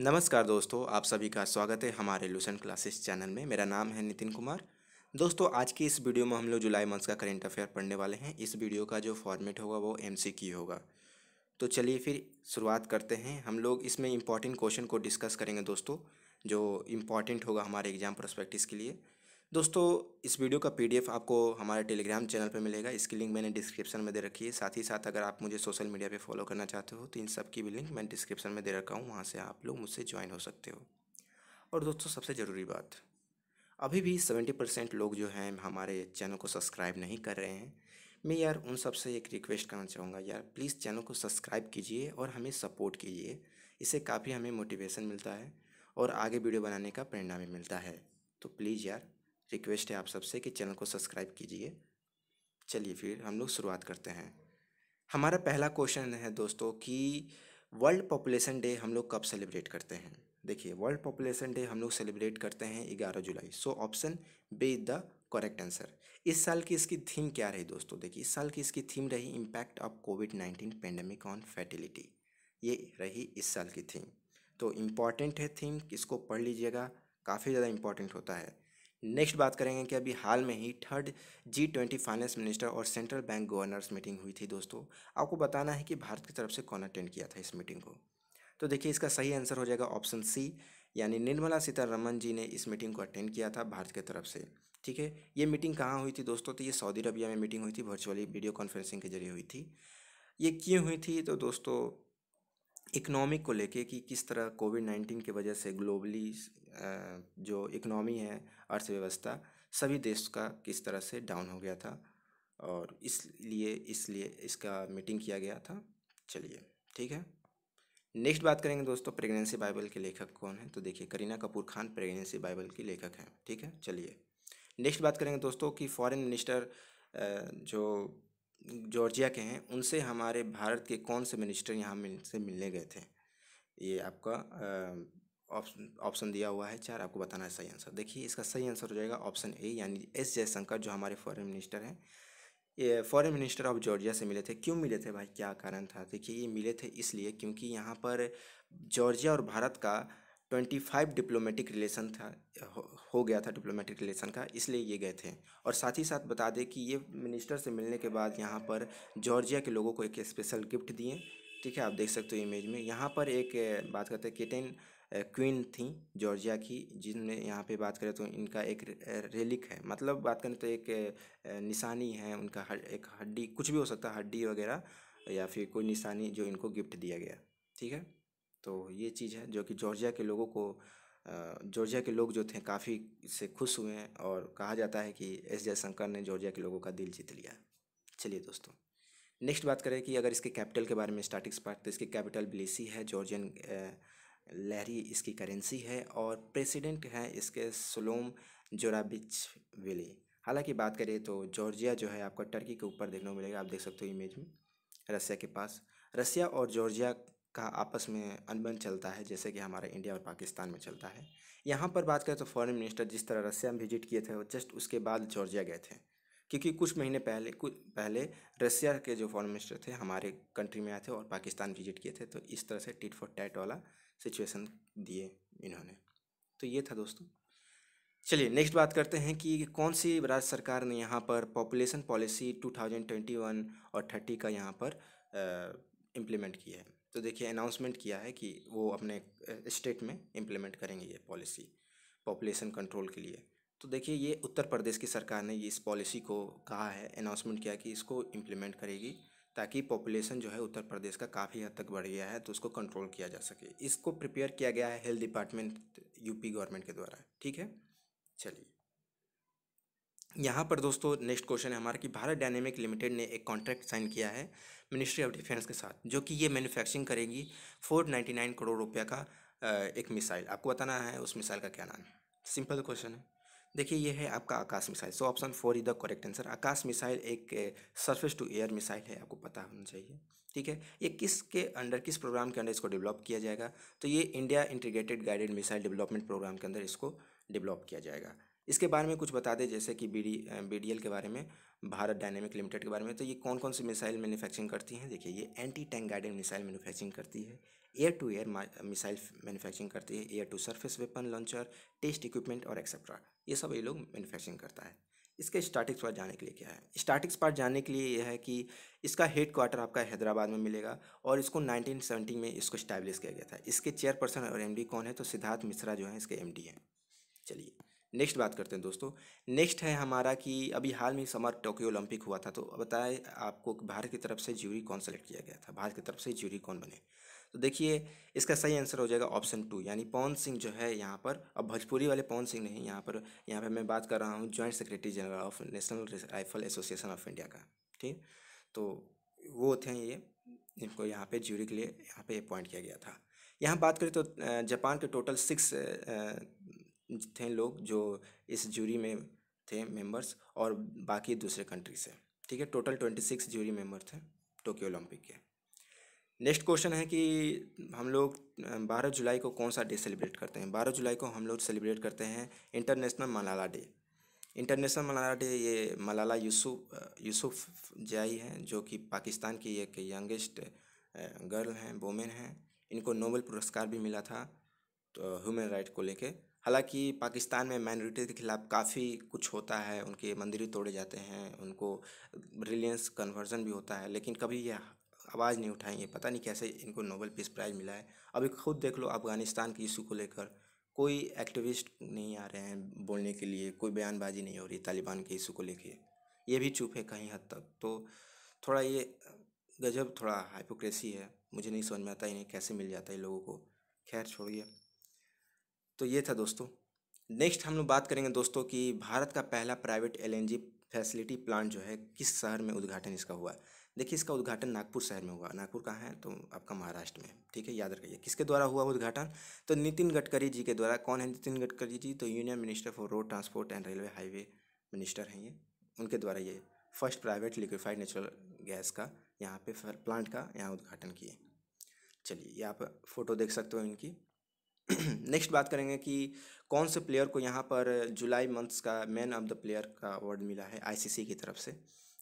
नमस्कार दोस्तों आप सभी का स्वागत है हमारे लूसेंट क्लासेस चैनल में मेरा नाम है नितिन कुमार दोस्तों आज की इस वीडियो में हम लोग जुलाई मंथ का करेंट अफेयर पढ़ने वाले हैं इस वीडियो का जो फॉर्मेट होगा वो एम होगा तो चलिए फिर शुरुआत करते हैं हम लोग इसमें इम्पॉर्टेंट क्वेश्चन को डिस्कस करेंगे दोस्तों जो इम्पॉर्टेंट होगा हमारे एग्जाम प्रोस्पेक्टिस के लिए दोस्तों इस वीडियो का पीडीएफ आपको हमारे टेलीग्राम चैनल पर मिलेगा इसकी लिंक मैंने डिस्क्रिप्शन में दे रखी है साथ ही साथ अगर आप मुझे सोशल मीडिया पर फॉलो करना चाहते हो तो इन सब की भी लिंक मैंने डिस्क्रिप्शन में दे रखा हूँ वहाँ से आप लोग मुझसे ज्वाइन हो सकते हो और दोस्तों सबसे ज़रूरी बात अभी भी सेवेंटी परसेंट लोग जो हैं हमारे चैनल को सब्सक्राइब नहीं कर रहे हैं मैं यार उन सब से एक रिक्वेस्ट करना चाहूँगा यार प्लीज़ चैनल को सब्सक्राइब कीजिए और हमें सपोर्ट कीजिए इससे काफ़ी हमें मोटिवेशन मिलता है और आगे वीडियो बनाने का प्रेरणा भी मिलता है तो प्लीज़ यार रिक्वेस्ट है आप सबसे कि चैनल को सब्सक्राइब कीजिए चलिए फिर हम लोग शुरुआत करते हैं हमारा पहला क्वेश्चन है दोस्तों कि वर्ल्ड पॉपुलेशन डे हम लोग कब सेलिब्रेट करते हैं देखिए वर्ल्ड पॉपुलेशन डे हम लोग सेलिब्रेट करते हैं ग्यारह जुलाई so option B is the correct answer इस साल की इसकी थीम क्या रही दोस्तों देखिए इस साल की इसकी थीम रही impact of COVID nineteen pandemic on fertility ये रही इस साल की थीम तो इम्पॉर्टेंट है थीम इसको पढ़ लीजिएगा काफ़ी ज़्यादा इम्पॉर्टेंट होता है नेक्स्ट बात करेंगे कि अभी हाल में ही third G twenty finance minister और सेंट्रल बैंक गवर्नर्स मीटिंग हुई थी दोस्तों आपको बताना है कि भारत की तरफ से कौन अटेंड किया था इस मीटिंग को तो देखिए इसका सही आंसर हो जाएगा ऑप्शन सी यानी निर्मला सीतारमन जी ने इस मीटिंग को अटेंड किया था भारत की तरफ से ठीक है ये मीटिंग कहाँ हुई थी दोस्तों तो ये सऊदी अरबिया में मीटिंग हुई थी वर्चुअली वीडियो कॉन्फ्रेंसिंग के जरिए हुई थी ये क्यों हुई थी तो दोस्तों इकनॉमी को लेके कि किस तरह कोविड नाइन्टीन की वजह से ग्लोबली जो इकनॉमी है अर्थव्यवस्था सभी देश का किस तरह से डाउन हो गया था और इसलिए इसलिए इसका मीटिंग किया गया था चलिए ठीक है नेक्स्ट बात करेंगे दोस्तों प्रेगनेंसी बाइबल के लेखक कौन है तो देखिए करीना कपूर खान प्रेगनेंसी बाइबल की लेखक हैं ठीक है चलिए नेक्स्ट बात करेंगे दोस्तों कि फॉरेन मिनिस्टर जो जॉर्जिया के हैं उनसे हमारे भारत के कौन से मिनिस्टर यहाँ मिल से मिलने गए थे ये आपका ऑप्शन ऑप्शन दिया हुआ है चार आपको बताना है सही आंसर देखिए इसका सही आंसर हो जाएगा ऑप्शन ए यानी एस जयशंकर जो हमारे फॉरेन मिनिस्टर हैं ये फॉरेन मिनिस्टर ऑफ जॉर्जिया से मिले थे क्यों मिले थे भाई क्या कारण था देखिए ये मिले थे इसलिए क्योंकि यहाँ पर जॉर्जिया और भारत का ट्वेंटी फाइव डिप्लोमेटिक रिलेशन था हो गया था डिप्लोमेटिक रिलेशन का इसलिए ये गए थे और साथ ही साथ बता दें कि ये मिनिस्टर से मिलने के बाद यहाँ पर जॉर्जिया के लोगों को एक स्पेशल गिफ्ट दिए ठीक है आप देख सकते हो इमेज में यहाँ पर एक बात करते हैं केटेन क्वीन थी जॉर्जिया की जिनने यहाँ पे बात करें तो इनका एक रेलिक है मतलब बात करें तो एक निशानी है उनका हड, एक हड्डी कुछ भी हो सकता है हड्डी वगैरह या फिर कोई निशानी जो इनको गिफ्ट दिया गया ठीक है तो ये चीज़ है जो कि जॉर्जिया के लोगों को जॉर्जिया के लोग जो थे काफ़ी से खुश हुए हैं और कहा जाता है कि एस जयशंकर ने जॉर्जिया के लोगों का दिल जीत लिया चलिए दोस्तों नेक्स्ट बात करें कि अगर इसके कैपिटल के बारे में स्टार्टिंग पार्ट तो इसकी कैपिटल ब्लेसी है जॉर्जियन लहरी इसकी करेंसी है और प्रेसिडेंट हैं इसके सलोम जोराबिच विली हालांकि बात करें तो जॉर्जिया जो है आपको टर्की के ऊपर देखने को मिलेगा आप देख सकते हो इमेज में रसिया के पास रसिया और जॉर्जिया का आपस में अनबन चलता है जैसे कि हमारा इंडिया और पाकिस्तान में चलता है यहाँ पर बात करें तो फॉरेन मिनिस्टर जिस तरह रसिया में विजिट किए थे वो जस्ट उसके बाद जॉर्जिया गए थे क्योंकि कुछ महीने पहले कुछ पहले रशिया के जो फॉरन मिनिस्टर थे हमारे कंट्री में आए थे और पाकिस्तान विजिट किए थे तो इस तरह से टिट फॉर टैट वाला सिचुएशन दिए इन्होंने तो ये था दोस्तों चलिए नेक्स्ट बात करते हैं कि कौन सी राज्य सरकार ने यहाँ पर पॉपुलेशन पॉलिसी 2021 और 30 का यहाँ पर इम्प्लीमेंट किया है तो देखिए अनाउंसमेंट किया है कि वो अपने स्टेट में इम्प्लीमेंट करेंगे ये पॉलिसी पॉपुलेशन कंट्रोल के लिए तो देखिए ये उत्तर प्रदेश की सरकार ने ये इस पॉलिसी को कहा है अनाउंसमेंट किया कि इसको इम्प्लीमेंट करेगी ताकि पॉपुलेशन जो है उत्तर प्रदेश का काफ़ी हद तक बढ़ गया है तो उसको कंट्रोल किया जा सके इसको प्रिपेयर किया गया है हेल्थ डिपार्टमेंट यूपी गवर्नमेंट के द्वारा ठीक है चलिए यहाँ पर दोस्तों नेक्स्ट क्वेश्चन है हमारा कि भारत डायनेमिक लिमिटेड ने एक कॉन्ट्रैक्ट साइन किया है मिनिस्ट्री ऑफ डिफेंस के साथ जो कि ये मैन्युफैक्चरिंग करेगी फोर नाइन्टी नाइन करोड़ रुपया का एक मिसाइल आपको बताना है उस मिसाइल का क्या नाम है सिंपल क्वेश्चन है देखिए ये है आपका Akash missile so option four is the correct answer Akash missile एक सरफेस टू एयर मिसाइल है आपको पता होना चाहिए ठीक है ये किसके अंडर किस प्रोग्राम के अंडर इसको डेवलप किया जाएगा तो ये India integrated guided missile development programme के अंदर इसको डेवलप किया जाएगा इसके बारे में कुछ बता दें जैसे कि बी डी के बारे में भारत डायनेमिक लिमिटेड के बारे में तो ये कौन कौन सी मिसाइल मैन्युफैक्चरिंग करती हैं देखिए ये anti tank guided missile manufacturing करती है air to air missile manufacturing करती है air to surface weapon launcher test equipment और एक्सेट्रा ये सब ये लोग मैन्युफैक्चरिंग करता है इसके स्टार्टिक्स पार्ट जाने के लिए क्या है स्टार्टिक्स पार्ट जाने के लिए यह है कि इसका हेड क्वार्टर आपका हैदराबाद में मिलेगा और इसको 1970 में इसको स्टैब्लिश किया गया था इसके चेयरपर्सन और एमडी कौन है तो सिद्धार्थ मिश्रा जो है इसके एमडी हैं चलिए नेक्स्ट बात करते हैं दोस्तों नेक्स्ट है हमारा कि अभी हाल में समर टोक्यो ओलंपिक हुआ था तो बताएं आपको भारत की तरफ से ज्यूरी कौन सेलेक्ट किया गया था भारत की तरफ से ज्यूरी कौन बने तो देखिए इसका सही आंसर हो जाएगा ऑप्शन टू यानी पवन सिंह जो है यहाँ पर अब भोजपुरी वाले पवन सिंह नहीं यहाँ पर यहाँ पर मैं बात कर रहा हूँ joint secretary general of national rifle association of India का ठीक तो वो थे ये इनको यहाँ पे ज्यूरी के लिए यहाँ पे अपॉइंट किया गया था यहाँ बात करें तो जापान के टोटल सिक्स थे लोग जो इस जूरी में थे मेंबर्स और बाकी दूसरे कंट्री से ठीक है total twenty six jury member थे टोक्यो ओलंपिक के नेक्स्ट क्वेश्चन है कि हम लोग बारह जुलाई को कौन सा डे सेलिब्रेट करते हैं बारह जुलाई को हम लोग सेलिब्रेट करते हैं International Malala Day International Malala Day ये मलाला यूसुफ यूसुफ जाई हैं जो कि पाकिस्तान की एक यंगेस्ट गर्ल हैं वोमेन हैं इनको नोबेल पुरस्कार भी मिला था तो ह्यूमन राइट को लेके हालांकि पाकिस्तान में माइनॉरिटी के खिलाफ काफ़ी कुछ होता है उनके मंदिर तोड़े जाते हैं उनको रिलियंस कन्वर्जन भी होता है लेकिन कभी यह आवाज़ नहीं उठाएंगे पता नहीं कैसे इनको नोबेल पीस प्राइज़ मिला है अभी खुद देख लो अफगानिस्तान के इशू को लेकर कोई एक्टिविस्ट नहीं आ रहे हैं बोलने के लिए कोई बयानबाजी नहीं हो रही तालिबान के इशू को लेके ये भी चुप है कहीं हद तक तो थोड़ा ये गजब थोड़ा हाइपोक्रेसी है मुझे नहीं समझ में आता इन्हें कैसे मिल जाता है लोगों को खैर छोड़िए तो ये था दोस्तों नेक्स्ट हम लोग बात करेंगे दोस्तों कि भारत का पहला प्राइवेट एल फैसिलिटी प्लांट जो है किस शहर में उद्घाटन इसका हुआ देखिए इसका उद्घाटन नागपुर शहर में हुआ नागपुर कहाँ है तो आपका महाराष्ट्र में ठीक है याद रखिए किसके द्वारा हुआ उद्घाटन तो नितिन गडकरी जी के द्वारा कौन है नितिन गडकरी जी तो union minister for road transport and railway highway minister हैं ये उनके द्वारा ये first private liquefied natural gas का यहाँ पे प्लांट का यहाँ उद्घाटन किए चलिए ये आप फोटो देख सकते हो इनकी नेक्स्ट बात करेंगे कि कौन से प्लेयर को यहाँ पर जुलाई मंथ्स का मैन ऑफ द प्लेयर का अवार्ड मिला है आईसीसी की तरफ से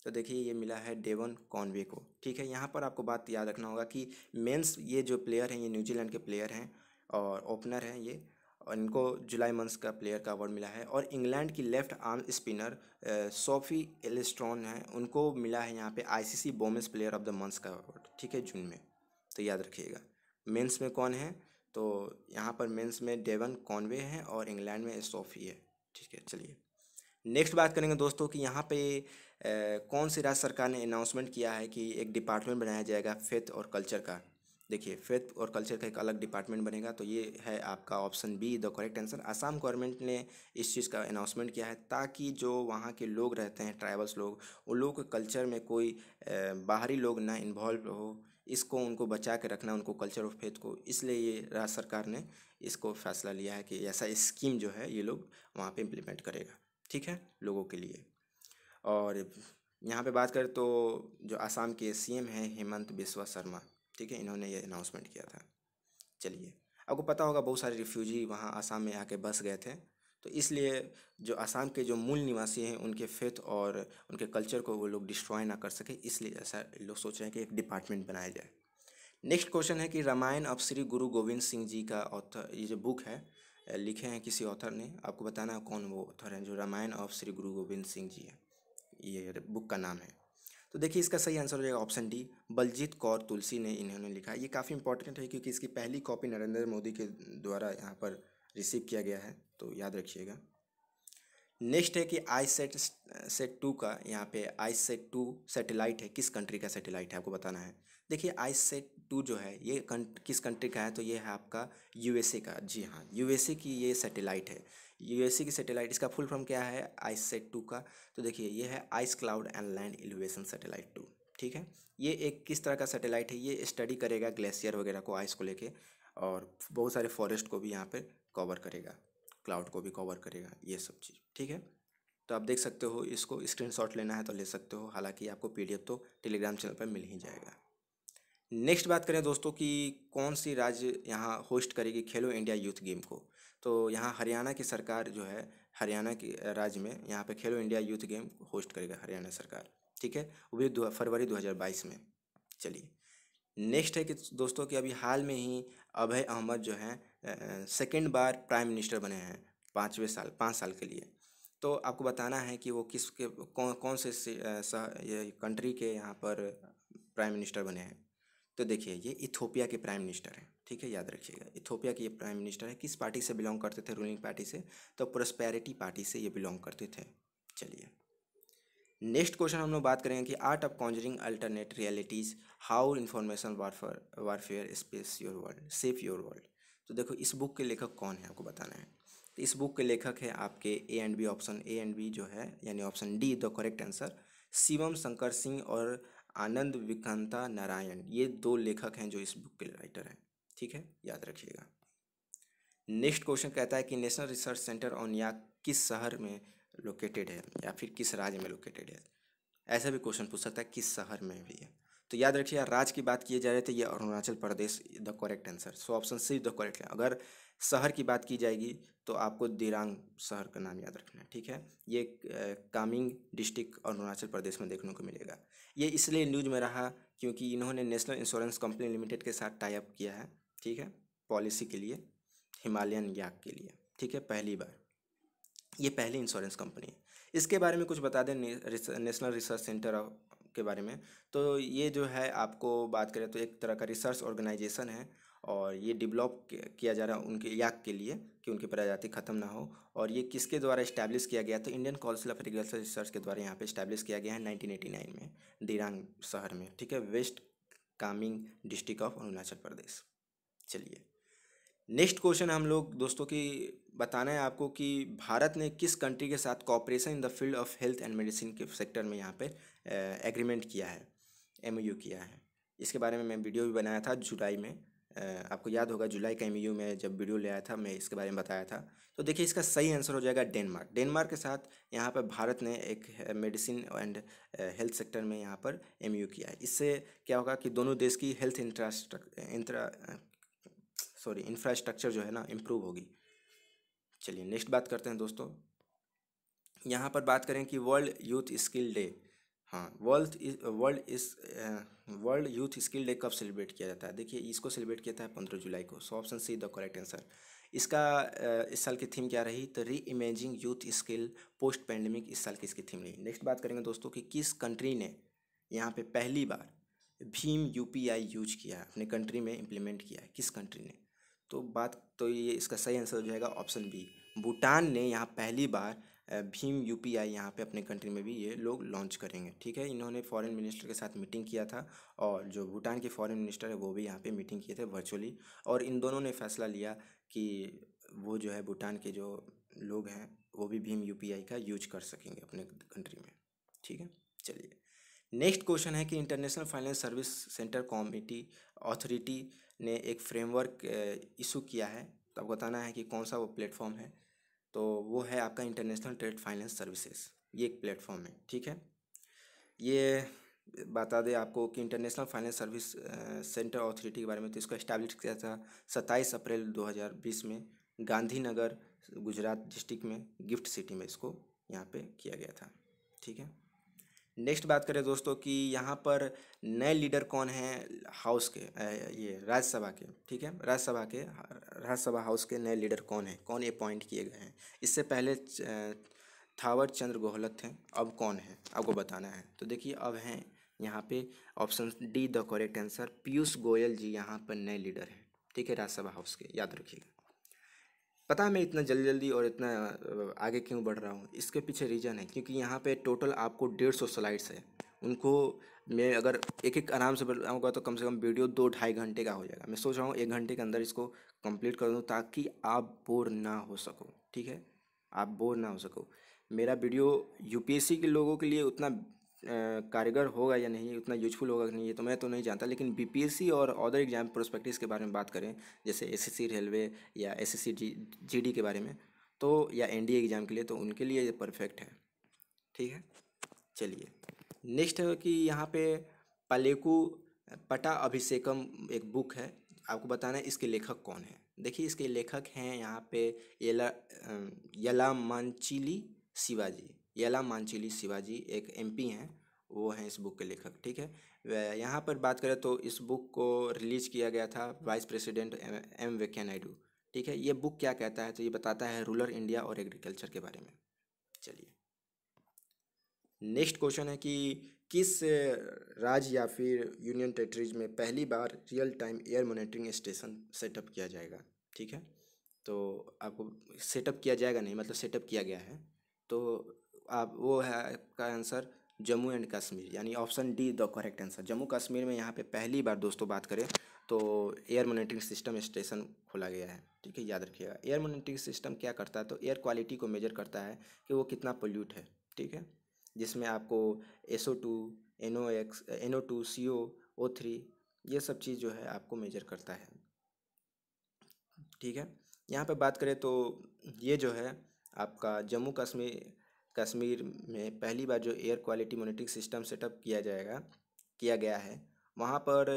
तो देखिए ये मिला है डेवन कॉनवे को ठीक है यहाँ पर आपको बात याद रखना होगा कि मेंस ये जो प्लेयर हैं ये न्यूजीलैंड के प्लेयर हैं और ओपनर हैं ये और इनको जुलाई मंथ्स का प्लेयर का अवार्ड मिला है और इंग्लैंड की left arm spinner Sophie Ecclestone हैं उनको मिला है यहाँ पे ICC C player of the months का अवार्ड ठीक है जून में तो याद रखिएगा मेंस में कौन है तो यहाँ पर मेंस में डेवन कॉनवे है और इंग्लैंड में सोफी है ठीक है चलिए नेक्स्ट बात करेंगे दोस्तों कि यहाँ पे ए, कौन सी राज्य सरकार ने अनाउंसमेंट किया है कि एक डिपार्टमेंट बनाया जाएगा फेथ और कल्चर का देखिए फेथ और कल्चर का एक अलग डिपार्टमेंट बनेगा तो ये है आपका option B the correct answer Assam government ने इस चीज़ का अनाउंसमेंट किया है ताकि जो वहाँ के लोग रहते हैं ट्राइबल्स लोग उन लोगों के कल्चर में कोई बाहरी लोग ना इन्वॉल्व हो इसको उनको बचा के रखना उनको कल्चर ऑफ फेथ को इसलिए ये राज्य सरकार ने इसको फैसला लिया है कि ऐसा स्कीम जो है ये लोग वहाँ पे इम्प्लीमेंट करेगा ठीक है लोगों के लिए और यहाँ पे बात करें तो जो आसाम के सीएम हैं हेमंत बिस्वा शर्मा ठीक है इन्होंने ये अनाउंसमेंट किया था चलिए आपको पता होगा बहुत सारे रिफ्यूजी वहाँ आसाम में आके बस गए थे तो इसलिए जो आसाम के जो मूल निवासी हैं उनके फेथ और उनके कल्चर को वो लोग डिस्ट्रॉय ना कर सके इसलिए ऐसा लोग सोच रहे हैं कि एक डिपार्टमेंट बनाया जाए नेक्स्ट क्वेश्चन है कि रामायण अब श्री गुरु गोविंद सिंह जी का ऑथर ये जो बुक है लिखे हैं किसी ऑथर ने आपको बताना है कौन वो ऑथर हैं जो रामायण ऑफ श्री गुरु गोविंद सिंह जी है ये बुक का नाम है तो देखिए इसका सही आंसर हो जाएगा ऑप्शन डी बलजीत कौर तुलसी ने इन्होंने लिखा ये काफ़ी इंपॉर्टेंट है क्योंकि इसकी पहली कॉपी नरेंद्र मोदी के द्वारा यहाँ पर रिसीव किया गया है तो याद रखिएगा नेक्स्ट है कि आई सेट सेट टू का यहाँ पे आई सेट टू सेटेलाइट है किस कंट्री का सेटेलाइट है आपको बताना है देखिए आई सेट टू जो है ये कंट, किस कंट्री का है तो ये है आपका यूएसए का जी हाँ यूएसए की ये सेटेलाइट है यूएसए की सेटेलाइट इसका फुल फॉर्म क्या है आई सेट टू का तो देखिए ये है ice cloud and land elevation satellite two ठीक है ये एक किस तरह का सेटेलाइट है ये स्टडी करेगा ग्लेशियर वगैरह को आइस को लेके और बहुत सारे फॉरेस्ट को भी यहाँ पर कवर करेगा क्लाउड को भी कवर करेगा ये सब चीज़ ठीक है तो आप देख सकते हो इसको स्क्रीनशॉट लेना है तो ले सकते हो हालांकि आपको पीडीएफ तो टेलीग्राम चैनल पर मिल ही जाएगा नेक्स्ट बात करें दोस्तों कि कौन सी राज्य यहाँ होस्ट करेगी खेलो इंडिया यूथ गेम को तो यहाँ हरियाणा की सरकार जो है हरियाणा के राज्य में यहाँ पे खेलो इंडिया यूथ गेम होस्ट करेगा हरियाणा सरकार ठीक है वो भी फरवरी 2022 में चलिए नेक्स्ट है कि दोस्तों कि अभी हाल में ही अभय अहमद जो हैं सेकेंड बार प्राइम मिनिस्टर बने हैं पाँचवें साल पाँच साल के लिए तो आपको बताना है कि वो किस के कौन कौन से, से सा, ये कंट्री के यहाँ पर प्राइम मिनिस्टर बने हैं तो देखिए ये इथोपिया के प्राइम मिनिस्टर हैं ठीक है याद रखिएगा इथोपिया के ये प्राइम मिनिस्टर है किस पार्टी से बिलोंग करते थे रूलिंग पार्टी से तो प्रोस्पैरिटी पार्टी से ये बिलोंग करते थे चलिए नेक्स्ट क्वेश्चन हम लोग बात करेंगे कि art of conjuring alternate realities how information warfare shapes your world shapes your world तो देखो इस बुक के लेखक कौन है आपको बताना है तो इस बुक के लेखक है आपके A and B option A and B जो है यानी option D the correct answer Shivam Shankar Singh और आनंद विकांता नारायण ये दो लेखक हैं जो इस बुक के राइटर हैं ठीक है याद रखिएगा नेक्स्ट क्वेश्चन कहता है कि नेशनल रिसर्च सेंटर ऑन या किस शहर में लोकेटेड है या फिर किस राज्य में लोकेटेड है ऐसा भी क्वेश्चन पूछ सकता है किस शहर में भी है तो याद रखिए राज्य की बात किए जा रहे थे ये Arunachal Pradesh the correct answer so option C the correct है अगर शहर की बात की जाएगी तो आपको दिरांग शहर का नाम याद रखना है ठीक है ये कामिंग डिस्ट्रिक्ट अरुणाचल प्रदेश में देखने को मिलेगा ये इसलिए न्यूज में रहा क्योंकि इन्होंने नेशनल इंश्योरेंस कंपनी लिमिटेड के साथ टाइप किया है ठीक है पॉलिसी के लिए हिमालयन याक के लिए ठीक है पहली बार ये पहली इंश्योरेंस कंपनी है इसके बारे में कुछ बता दें नेशनल रिसर्च सेंटर के बारे में तो ये जो है आपको बात करें तो एक तरह का रिसर्च ऑर्गेनाइजेशन है और ये डेवलप किया जा रहा है उनके याक के लिए कि उनकी प्रजाति खत्म ना हो और ये किसके द्वारा इस्टेब्लिश किया गया तो Indian Council of Agriculture Research के द्वारा यहाँ पे इस्टेब्लिश किया गया है 1989 में दिरांग शहर में ठीक है West Kameng district of Arunachal Pradesh चलिए नेक्स्ट क्वेश्चन हम लोग दोस्तों की बताना है आपको कि भारत ने किस कंट्री के साथ cooperation in the field of health and medicine के सेक्टर में यहाँ पे एग्रीमेंट किया है एम किया है इसके बारे में मैं वीडियो भी बनाया था जुलाई में आपको याद होगा जुलाई का एम में जब वीडियो ले आया था मैं इसके बारे में बताया था तो देखिए इसका सही आंसर हो जाएगा डेनमार्क डेनमार्क के साथ यहाँ पर भारत ने एक मेडिसिन एंड हेल्थ सेक्टर में यहाँ पर एम किया है इससे क्या होगा कि दोनों देश की हेल्थ इंफ्रास्ट्रक सॉरी इंफ्रास्ट्रक्चर जो है ना इम्प्रूव होगी चलिए नेक्स्ट बात करते हैं दोस्तों यहाँ पर बात करें कि वर्ल्ड यूथ स्किल डे हाँ वर्ल्ड वर्ल्ड इस वर्ल्ड यूथ स्किल डे कब सेलिब्रेट किया जाता है देखिए इसको सेलिब्रेट किया था पंद्रह जुलाई को so option C the correct answer इसका uh, इस साल की थीम क्या रही तो reimagining youth skill post pandemic इस साल की इसकी थीम रही नेक्स्ट बात करेंगे दोस्तों कि किस कंट्री ने यहाँ पे पहली बार भीम यूपीआई यूज किया अपने कंट्री में इम्प्लीमेंट किया है किस कंट्री ने तो बात तो ये इसका सही आंसर हो जाएगा ऑप्शन बी भूटान ने यहाँ पहली बार भीम यू पी आई यहाँ पर अपने कंट्री में भी ये लोग लॉन्च करेंगे ठीक है इन्होंने फॉरेन मिनिस्टर के साथ मीटिंग किया था और जो भूटान के फॉरेन मिनिस्टर है वो भी यहाँ पे मीटिंग किए थे वर्चुअली और इन दोनों ने फैसला लिया कि वो जो है भूटान के जो लोग हैं वो भी भीम यू पी आई का यूज कर सकेंगे अपने कंट्री में ठीक है चलिए नेक्स्ट क्वेश्चन है कि international finance service centre committee authority ने एक फ्रेमवर्क इशू किया है तो आपको बताना है कि कौन सा वो प्लेटफॉर्म है तो वो है आपका इंटरनेशनल ट्रेड फाइनेंस सर्विसेज ये एक प्लेटफॉर्म है ठीक है ये बता दें आपको कि international finance service centre authority के बारे में तो इसको इस्टेब्लिश किया था सत्ताईस अप्रैल 2020 में गांधीनगर गुजरात डिस्ट्रिक्ट में गिफ्ट सिटी में इसको यहाँ पे किया गया था ठीक है नेक्स्ट बात करें दोस्तों कि यहाँ पर नए लीडर कौन हैं हाउस के ये राज्यसभा के ठीक है राज्यसभा के राज्यसभा हाउस के नए लीडर कौन हैं कौन अपॉइंट किए गए हैं इससे पहले थावर चंद्र गोहलत थे अब कौन है आपको बताना है तो देखिए अब हैं यहाँ पे option D the correct answer Piyush Goyal ji यहाँ पर नए लीडर हैं ठीक है राज्यसभा हाउस के याद रखिएगा पता है मैं इतना जल्दी जल्दी और इतना आगे क्यों बढ़ रहा हूँ इसके पीछे रीज़न है क्योंकि यहाँ पे टोटल आपको डेढ़ सौ स्लाइड्स है उनको मैं अगर एक एक आराम से बताऊँगा तो कम से कम वीडियो दो ढाई घंटे का हो जाएगा मैं सोच रहा हूँ एक घंटे के अंदर इसको कंप्लीट कर दूँ ताकि आप बोर ना हो सको ठीक है आप बोर ना हो सको मेरा वीडियो यूपीएससी के लोगों के लिए उतना कारगर होगा या नहीं उतना यूजफुल होगा कि नहीं ये तो मैं तो नहीं जानता लेकिन बीपीएससी और अदर एग्जाम प्रोस्पेक्टिस के बारे में बात करें जैसे एसएससी रेलवे या एसएससी जीडी के बारे में तो या एनडीए एग्ज़ाम के लिए तो उनके लिए ये परफेक्ट है ठीक है चलिए नेक्स्ट है कि यहाँ पे पालेकू पटा अभिषेकम एक बुक है आपको बताना है इसके लेखक कौन है देखिए इसके लेखक हैं यहाँ पे यला मानचिली शिवाजी येला मांचिली शिवाजी एक एमपी हैं वो हैं इस बुक के लेखक ठीक है यहाँ पर बात करें तो इस बुक को रिलीज किया गया था vice president M Venkaiah Naidu ठीक है ये बुक क्या कहता है तो ये बताता है रूरल इंडिया और एग्रीकल्चर के बारे में चलिए नेक्स्ट क्वेश्चन है कि किस राज्य या फिर यूनियन टेरिटरीज में पहली बार real time air monitoring station setup किया जाएगा ठीक है तो आपको सेटअप किया जाएगा नहीं मतलब सेटअप किया गया है तो आप वो है आपका आंसर जम्मू एंड कश्मीर यानी option D the correct answer Jammu Kashmir में यहाँ पे पहली बार दोस्तों बात करें तो एयर मोनिटरिंग सिस्टम स्टेशन खोला गया है ठीक है याद रखिएगा एयर मोनिटरिंग सिस्टम क्या करता है तो एयर क्वालिटी को मेजर करता है कि वो कितना पोल्यूट है ठीक है जिसमें आपको S O two N O X N O two C O O three ये सब चीज़ जो है आपको मेजर करता है ठीक है यहाँ पे बात करें तो ये जो है आपका जम्मू कश्मीर कश्मीर में पहली बार जो air quality monitoring system setup किया जाएगा किया गया है वहाँ पर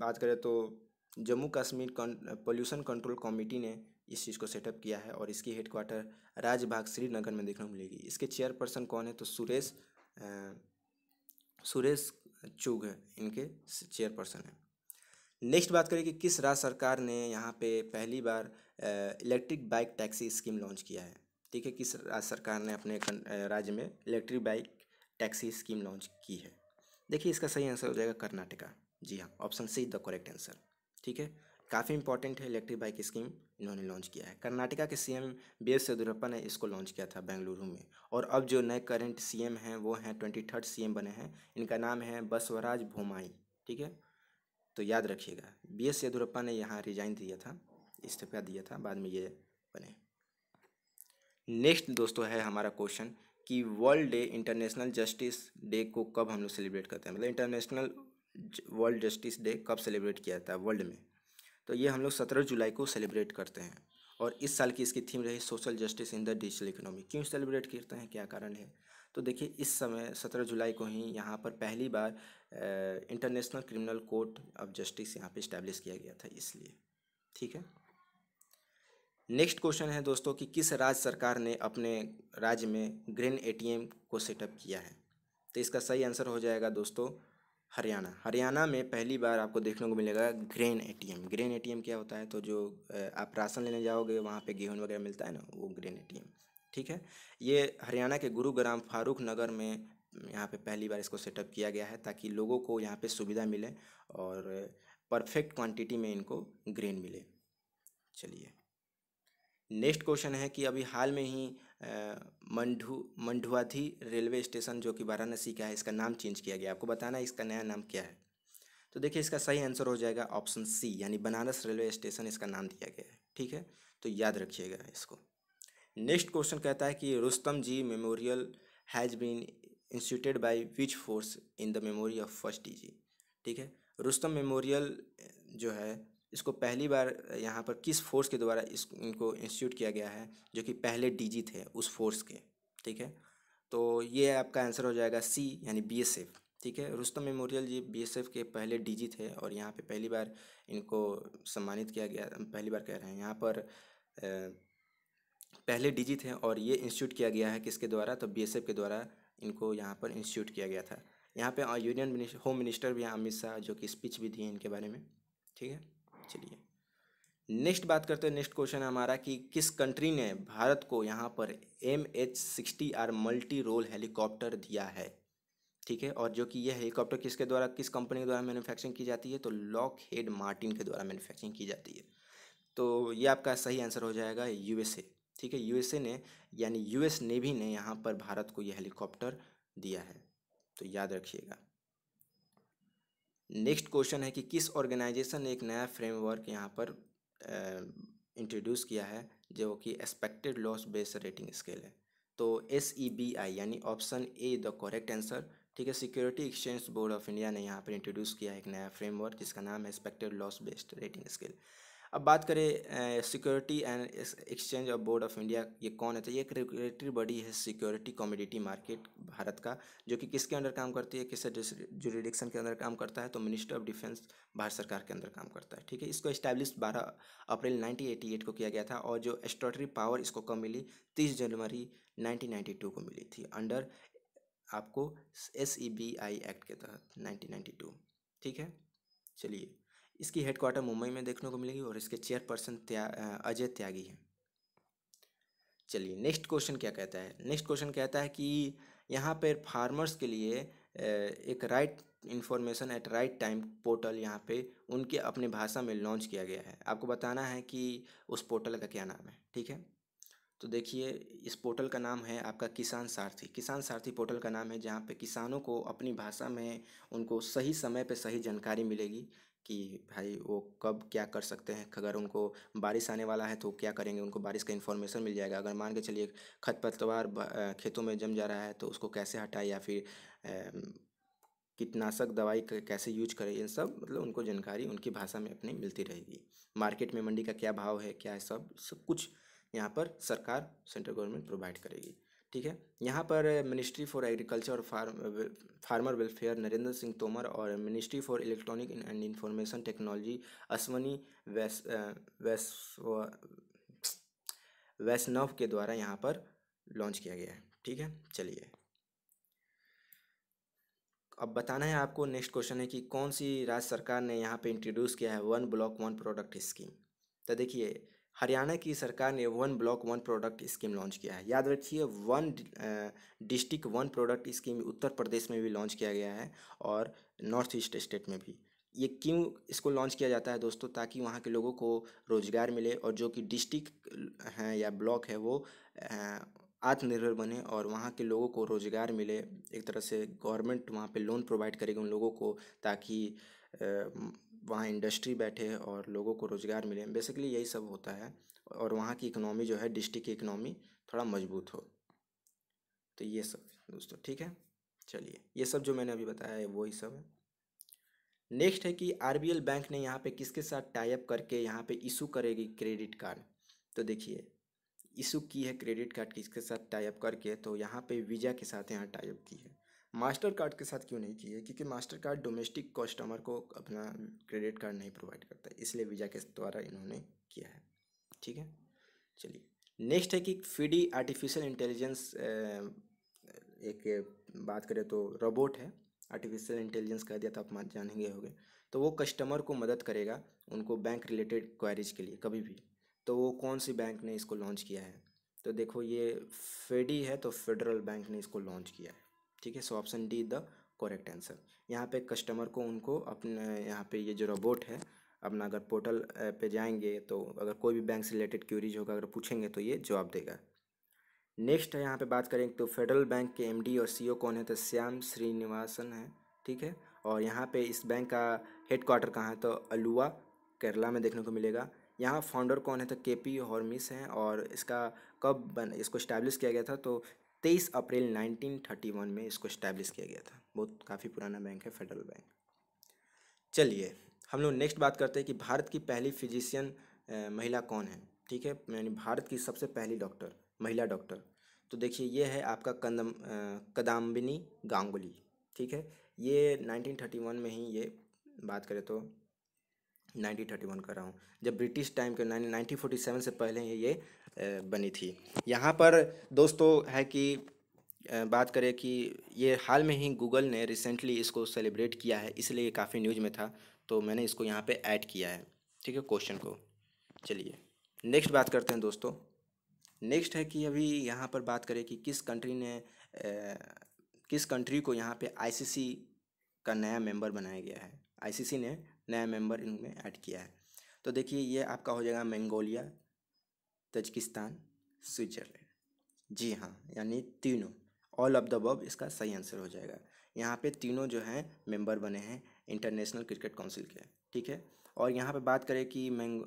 बात करें तो Jammu Kashmir pollution control committee ने इस चीज़ को सेटअप किया है और इसकी हेडक्वार्टर राजभाग श्रीनगर में देखने को मिलेगी इसके चेयरपर्सन कौन है तो सुरेश आ, सुरेश चुग है इनके चेयरपर्सन हैं नेक्स्ट बात करें कि किस राज्य सरकार ने यहाँ पे पहली बार electric bike taxi scheme launch किया है ठीक है किस राज्य सरकार ने अपने राज्य में electric bike taxi scheme launch की है देखिए इसका सही आंसर हो जाएगा कर्नाटका जी हाँ option C the correct answer ठीक है काफ़ी इंपॉर्टेंट है इलेक्ट्रिक बाइक स्कीम इन्होंने लॉन्च किया है कर्नाटका के सीएम बी एस येदुरप्पा ने इसको लॉन्च किया था बेंगलुरु में और अब जो नए करंट सीएम हैं वो हैं ट्वेंटी थर्ड सी बने हैं इनका नाम है बसवराज भोमाई ठीक है तो याद रखिएगा बी एस येदुरप्पा ने यहाँ रिजाइन दिया था इस्तीफा दिया था बाद में ये बने नेक्स्ट दोस्तों है हमारा क्वेश्चन कि world day international justice day को कब हम लोग सेलिब्रेट करते हैं मतलब इंटरनेशनल वर्ल्ड जस्टिस डे कब सेलिब्रेट किया जाता है वर्ल्ड में तो ये हम लोग सत्रह जुलाई को सेलिब्रेट करते हैं और इस साल की इसकी थीम रही social justice in the digital economy क्यों सेलिब्रेट करते हैं क्या कारण है तो देखिए इस समय सत्रह जुलाई को ही यहाँ पर पहली बार international criminal court of justice यहाँ पे इस्टेब्लिश किया गया था इसलिए ठीक है नेक्स्ट क्वेश्चन है दोस्तों कि किस राज्य सरकार ने अपने राज्य में ग्रीन एटीएम को सेटअप किया है तो इसका सही आंसर हो जाएगा दोस्तों हरियाणा हरियाणा में पहली बार आपको देखने को मिलेगा ग्रेन एटीएम ग्रेन एटीएम क्या होता है तो जो आप राशन लेने जाओगे वहाँ पे गेहूँ वगैरह मिलता है ना वो ग्रेन एटीएम ठीक है ये हरियाणा के गुरुग्राम फारूक नगर में यहाँ पे पहली बार इसको सेटअप किया गया है ताकि लोगों को यहाँ पे सुविधा मिले और परफेक्ट क्वान्टिटी में इनको ग्रेन मिले चलिए नेक्स्ट क्वेश्चन है कि अभी हाल में ही मंडू मंडुआधी रेलवे स्टेशन जो कि वाराणसी का है इसका नाम चेंज किया गया आपको बताना है इसका नया नाम क्या है तो देखिए इसका सही आंसर हो जाएगा ऑप्शन सी यानी बनारस रेलवे स्टेशन इसका नाम दिया गया है ठीक है तो याद रखिएगा इसको नेक्स्ट क्वेश्चन कहता है कि Rustam ji memorial has been instituted by which force in the memory of first D G ठीक है रुस्तम मेमोरियल जो है इसको पहली बार यहाँ पर किस फोर्स के द्वारा इस इनको इंस्टीट्यूट किया गया है जो कि पहले डी थे उस फोर्स के ठीक है तो ये आपका आंसर हो जाएगा सी यानी बी ठीक है रुस्तम मेमोरियल जी बी के पहले डी थे और यहाँ पे पहली बार इनको सम्मानित किया गया पहली बार कह रहे हैं यहाँ पर पहले डी थे और ये इंस्टीट्यूट किया गया है किसके द्वारा तो बी के द्वारा इनको यहाँ पर इंस्टीट्यूट किया गया था यहाँ पे यूनियन होम मिनिस्टर भी हैं अमित शाह जो कि स्पीच भी दिए इनके बारे में ठीक है चलिए नेक्स्ट बात करते हैं नेक्स्ट क्वेश्चन हमारा कि किस कंट्री ने भारत को यहाँ पर M H sixty R multi role helicopter दिया है ठीक है और जो कि यह हेलीकॉप्टर किसके द्वारा किस कंपनी के द्वारा मैन्युफैक्चरिंग की जाती है तो लॉक हेड मार्टिन के द्वारा मैन्युफैक्चरिंग की जाती है तो ये आपका सही आंसर हो जाएगा यूएसए ठीक है यूएसए ने यानी यूएस नेवी ने यहाँ पर भारत को यह हेलीकॉप्टर दिया है तो याद रखिएगा नेक्स्ट क्वेश्चन है कि किस ऑर्गेनाइजेशन ने एक नया फ्रेमवर्क यहाँ पर इंट्रोड्यूस किया है जो कि expected loss based rating scale है तो एस ई बी आई यानी option A the correct answer ठीक है security exchange board of India ने यहाँ पर इंट्रोड्यूस किया है एक नया फ्रेमवर्क जिसका नाम है expected loss based rating scale अब बात करें security and exchange of board of India ये कौन है तो ये एक रेगुलेटरी बॉडी है सिक्योरिटी कॉमोडिटी मार्केट भारत का जो कि किसके अंडर काम करती है किस जुडिडिक्शन के अंदर काम करता है तो मिनिस्टर ऑफ डिफेंस भारत सरकार के अंदर काम करता है ठीक है इसको इस्टेब्लिश बारह अप्रैल नाइनटीन को किया गया था और जो स्टोटरी पावर इसको कब मिली तीस जनवरी नाइनटीन को मिली थी अंडर आपको S E B I act के तहत नाइनटीन ठीक है चलिए इसकी हेडक्वार्टर मुंबई में देखने को मिलेगी और इसके चेयरपर्सन त्या, अजय त्यागी हैं चलिए नेक्स्ट क्वेश्चन क्या कहता है नेक्स्ट क्वेश्चन कहता है कि यहाँ पर फार्मर्स के लिए एक right information at right time portal यहाँ पे उनके अपने भाषा में लॉन्च किया गया है आपको बताना है कि उस पोर्टल का क्या नाम है ठीक है तो देखिए इस पोर्टल का नाम है आपका किसान सारथी किसान सारथी पोर्टल का नाम है जहाँ पे किसानों को अपनी भाषा में उनको सही समय पे सही जानकारी मिलेगी कि भाई वो कब क्या कर सकते हैं अगर उनको बारिश आने वाला है तो क्या करेंगे उनको बारिश का इन्फॉर्मेशन मिल जाएगा अगर मान के चलिए खत पतवार खेतों में जम जा रहा है तो उसको कैसे हटाए या फिर कीटनाशक दवाई कैसे यूज करें इन सब मतलब उनको जानकारी उनकी भाषा में अपनी मिलती रहेगी मार्केट में मंडी का क्या भाव है क्या है सब सब कुछ यहाँ पर सरकार सेंट्रल गवर्नमेंट प्रोवाइड करेगी ठीक है यहाँ पर मिनिस्ट्री फॉर एग्रीकल्चर और farm farmer welfare Narendra Singh Tomar और ministry for electronic and information technology Ashwini Vais Vais वैष्णव के द्वारा यहाँ पर लॉन्च किया गया है ठीक है चलिए अब बताना है आपको नेक्स्ट क्वेश्चन है कि कौन सी राज्य सरकार ने यहाँ पे इंट्रोड्यूस किया है one block one product scheme तो देखिए हरियाणा की सरकार ने one block one product scheme launch किया है याद रखिए one district one product scheme Uttar Pradesh में भी लॉन्च किया गया है और नॉर्थ ईस्ट स्टेट में भी ये क्यों इसको लॉन्च किया जाता है दोस्तों ताकि वहाँ के लोगों को रोज़गार मिले और जो कि डिस्ट्रिक्ट हैं या ब्लॉक है वो आत्मनिर्भर बने और वहाँ के लोगों को रोज़गार मिले एक तरह से गवर्नमेंट वहाँ पे लोन प्रोवाइड करेगी उन लोगों को ताकि वहाँ इंडस्ट्री बैठे और लोगों को रोज़गार मिले बेसिकली यही सब होता है और वहाँ की इकनॉमी जो है डिस्ट्रिक्ट की इकनॉमी थोड़ा मजबूत हो तो ये सब दोस्तों ठीक है चलिए ये सब जो मैंने अभी बताया है वही सब है नेक्स्ट है कि आर बैंक ने यहाँ पे किसके साथ टाइप करके यहाँ पे इशू करेगी क्रेडिट कार्ड तो देखिए इशू की है क्रेडिट कार्ड किसके साथ टाइप करके तो यहाँ पे वीज़ा के साथ यहाँ टाइप की है मास्टर कार्ड के साथ क्यों नहीं की है क्योंकि मास्टर कार्ड डोमेस्टिक कस्टमर को अपना क्रेडिट कार्ड नहीं प्रोवाइड करता इसलिए वीज़ा के द्वारा इन्होंने किया है ठीक है चलिए नेक्स्ट है कि फीडी आर्टिफिशियल इंटेलिजेंस एक बात करें तो रोबोट है आर्टिफिशियल इंटेलिजेंस कह दिया तो आप मत जानेंगे गए तो वो कस्टमर को मदद करेगा उनको बैंक रिलेटेड क्वारीज के लिए कभी भी तो वो कौन सी बैंक ने इसको लॉन्च किया है तो देखो ये फेडी है तो फेडरल बैंक ने इसको लॉन्च किया है ठीक है so option D the correct answer यहाँ पे कस्टमर को उनको अपने यहाँ पे ये जो रोबोट है अपना अगर पोर्टल पे जाएंगे तो अगर कोई भी बैंक से रिलेटेड क्यूरीज होगा अगर पूछेंगे तो ये जवाब देगा नेक्स्ट है यहाँ पे बात करेंगे तो फेडरल बैंक के एमडी और सीईओ e कौन है तो श्याम श्रीनिवासन है ठीक है और यहाँ पे इस बैंक का हेड क्वार्टर कहाँ है तो अलुआ केरला में देखने को मिलेगा यहाँ फाउंडर कौन है तो के पी हॉर्मिस हैं और इसका कब बन इसको इस्टेब्लिश किया गया था तो तेईस अप्रैल 1931 में इसको इस्टेब्लिश किया गया था बहुत काफ़ी पुराना बैंक है फेडरल बैंक चलिए हम लोग नेक्स्ट बात करते हैं कि भारत की पहली फिजिशियन महिला कौन है ठीक है यानी भारत की सबसे पहली डॉक्टर महिला डॉक्टर तो देखिए ये है आपका कदम कदाम्बिनी गांगुली ठीक है ये 1931 में ही ये बात करें तो 1931 कर रहा हूँ जब ब्रिटिश टाइम के नाइनटीन से पहले ये बनी थी यहाँ पर दोस्तों है कि बात करें कि ये हाल में ही गूगल ने रिसेंटली इसको सेलिब्रेट किया है इसलिए काफ़ी न्यूज में था तो मैंने इसको यहाँ पे ऐड किया है ठीक है क्वेश्चन को चलिए नेक्स्ट बात करते हैं दोस्तों नेक्स्ट है कि अभी यहाँ पर बात करें कि किस कंट्री ने ए, किस कंट्री को यहाँ पे आईसीसी का नया मेंबर बनाया गया है आईसीसी ने नया मेंबर इनमें ऐड किया है तो देखिए ये आपका हो जाएगा मंगोलिया तजकिस्तान स्विट्जरलैंड जी हाँ यानी तीनों ऑल ऑफ द बब इसका सही आंसर हो जाएगा यहाँ पे तीनों जो हैं मेंबर बने हैं इंटरनेशनल क्रिकेट काउंसिल के ठीक है और यहाँ पे बात करें कि मैंग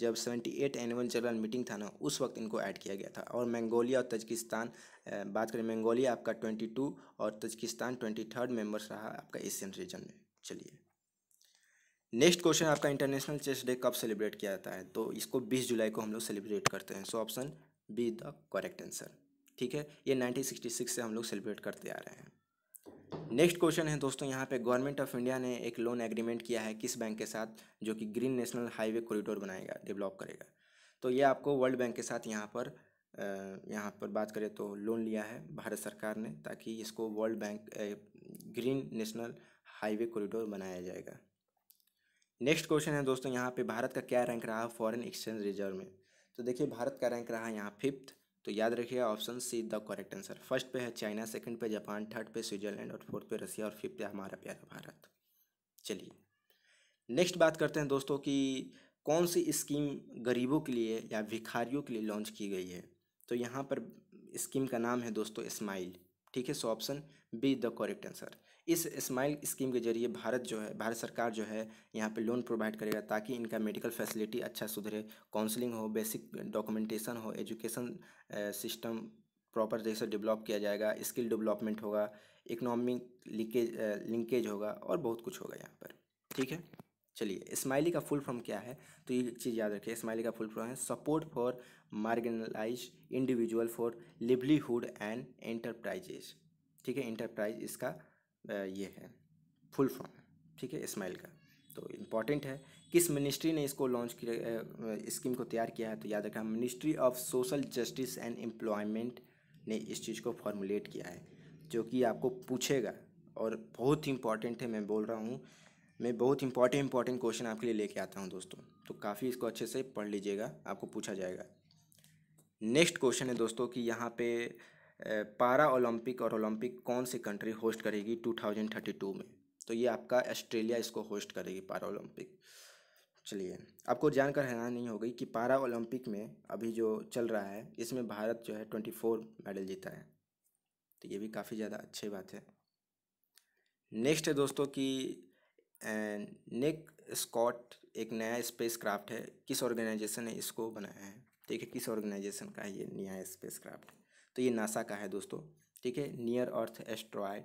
जब seventy eight annual general meeting था ना उस वक्त इनको ऐड किया गया था और मंगोलिया और तजकिस्तान बात करें मंगोलिया आपका ट्वेंटी टू और तजकिस्तान ट्वेंटी थर्ड मेम्बर्स रहा आपका एशियन रीजन में चलिए नेक्स्ट क्वेश्चन आपका इंटरनेशनल चेस डे कब सेलिब्रेट किया जाता है तो इसको 20 जुलाई को हम लोग सेलिब्रेट करते हैं so option B the correct answer ठीक है ये 1966 से हम लोग सेलिब्रेट करते आ रहे हैं नेक्स्ट क्वेश्चन है दोस्तों यहाँ पे गवर्नमेंट ऑफ इंडिया ने एक लोन एग्रीमेंट किया है किस बैंक के साथ जो कि ग्रीन नेशनल हाईवे कॉरिडोर बनाएगा डेवलप करेगा तो ये आपको वर्ल्ड बैंक के साथ यहाँ पर यहाँ पर बात करें तो लोन लिया है भारत सरकार ने ताकि इसको world bank green national highway corridor बनाया जाएगा नेक्स्ट क्वेश्चन है दोस्तों यहाँ पे भारत का क्या रैंक रहा फॉरेन एक्सचेंज रिजर्व में तो देखिए भारत का रैंक रहा यहाँ फिफ्थ तो याद रखिए option C the correct answer first पे है चाइना सेकंड पे जापान थर्ड पे स्विट्जरलैंड और फोर्थ पे रसिया और फिफ्थ पे हमारा प्यारा भारत चलिए नेक्स्ट बात करते हैं दोस्तों कि कौन सी स्कीम गरीबों के लिए या भिखारियों के लिए लॉन्च की गई है तो यहाँ पर स्कीम का नाम है दोस्तों स्माइल ठीक है so option B the correct answer इस स्माइल स्कीम के जरिए भारत जो है भारत सरकार जो है यहाँ पे लोन प्रोवाइड करेगा ताकि इनका मेडिकल फैसिलिटी अच्छा सुधरे काउंसलिंग हो बेसिक डॉक्यूमेंटेशन हो एजुकेशन सिस्टम प्रॉपर तरीके से डेवलप किया जाएगा स्किल डेवलपमेंट होगा इकोनॉमिक लिंकेज लिंकेज होगा और बहुत कुछ होगा यहाँ पर ठीक है चलिए स्माइली का फुल फॉर्म क्या है तो ये चीज़ याद रखिए स्माइली का फुल फॉर्म है support for marginalised individual for livelihood and enterprises ठीक है इंटरप्राइज इसका ये है फुल फॉर्म है ठीक है इस्माइल का तो इम्पॉर्टेंट है किस मिनिस्ट्री ने इसको लॉन्च किया स्कीम को तैयार किया है तो याद रखा ministry of social justice and employment ने इस चीज़ को फॉर्मुलेट किया है जो कि आपको पूछेगा और बहुत ही इंपॉर्टेंट है मैं बोल रहा हूँ मैं बहुत इंपॉर्टेंट इंपॉर्टेंट क्वेश्चन आपके लिए लेके आता हूँ दोस्तों तो काफ़ी इसको अच्छे से पढ़ लीजिएगा आपको पूछा जाएगा नेक्स्ट क्वेश्चन है दोस्तों कि यहाँ पे पारा ओलंपिक और ओलंपिक कौन सी कंट्री होस्ट करेगी 2032 में तो ये आपका ऑस्ट्रेलिया इसको होस्ट करेगी पारा ओलंपिक चलिए आपको जानकर हैरान नहीं हो गई कि पारा ओलंपिक में अभी जो चल रहा है इसमें भारत जो है ट्वेंटी फोर मेडल जीता है तो ये भी काफ़ी ज़्यादा अच्छी बात है नेक्स्ट है दोस्तों कि नेक स्कॉट एक नया स्पेस क्राफ्ट है किस ऑर्गेनाइजेशन ने इसको बनाया है देखिए किस ऑर्गेनाइजेशन का है ये नया स्पेस क्राफ्ट तो ये नासा का है दोस्तों ठीक है नियर अर्थ एस्ट्रॉयड